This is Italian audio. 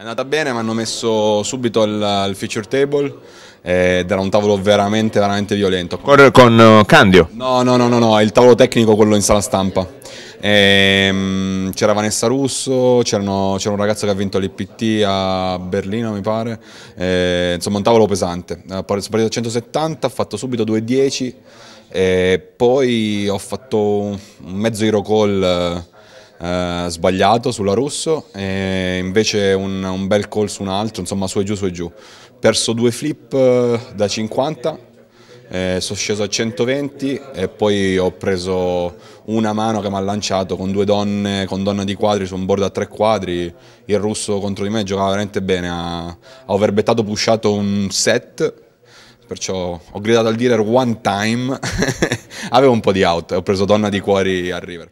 È andata bene, mi hanno messo subito il, il feature table ed era un tavolo veramente, veramente violento. Con, con eh, Candio? No, no, no, no, no, il tavolo tecnico quello in sala stampa. Ehm, c'era Vanessa Russo, c'era un ragazzo che ha vinto l'IPT a Berlino mi pare, e, eh, insomma un tavolo pesante, eh, sono partito a 170, ho fatto subito 2.10 e poi ho fatto un mezzo hero call eh, sbagliato sulla Russo e invece un, un, bel call su un altro, insomma su e giù, su e giù. Perso due flip eh, da 50, eh, sono sceso a 120 e poi ho preso una mano che mi ha lanciato con due donne, con donna di quadri su un board a tre quadri, il russo contro di me giocava veramente bene, ha, ha overbettato, pushato un set, perciò ho gridato al dealer one time, avevo un po' di out e ho preso donna di cuori a river.